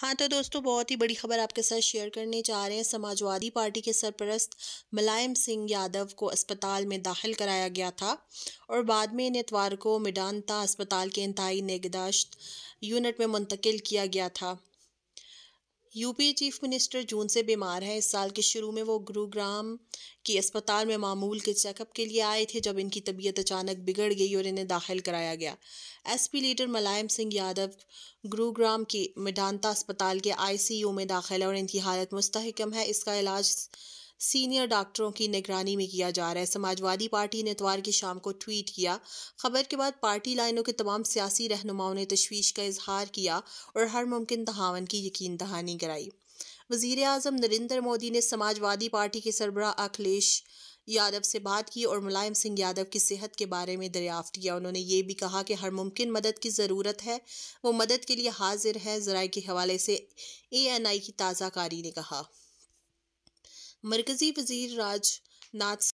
हाँ तो दोस्तों बहुत ही बड़ी खबर आपके साथ शेयर करने जा रहे हैं समाजवादी पार्टी के सरपरस्त मुलायम सिंह यादव को अस्पताल में दाखिल कराया गया था और बाद में इन्हें इतवार को मिडानता अस्पताल के इंतहाई निगदाश्त यूनिट में मुंतकिल किया गया था यूपी चीफ मिनिस्टर जून से बीमार हैं इस साल के शुरू में वो गुरुग्राम के अस्पताल में मामूल के चेकअप के लिए आए थे जब इनकी तबीयत अचानक बिगड़ गई और इन्हें दाखिल कराया गया एसपी लीडर मुलायम सिंह यादव गुरुग्राम के मिडानता अस्पताल के आईसीयू में दाखिल है और इनकी हालत मुस्तहकम है इसका इलाज सीनियर डॉक्टरों की निगरानी में किया जा रहा है समाजवादी पार्टी ने इतवार की शाम को ट्वीट किया खबर के बाद पार्टी लाइनों के तमाम सियासी रहनुमाओं ने तशवीश का इजहार किया और हर मुमकिन तहावन की यकीन दहानी कराई वजीर अजम नरेंद्र मोदी ने समाजवादी पार्टी के सरबरा अखिलेश यादव से बात की और मुलायम सिंह यादव की सेहत के बारे में दरियाफ्त किया उन्होंने ये भी कहा कि हर मुमकिन मदद की ज़रूरत है वो मदद के लिए हाजिर है जराये के हवाले से ए एन आई की ताज़ाकारी ने कहा मरकजी वजीर राज नाथ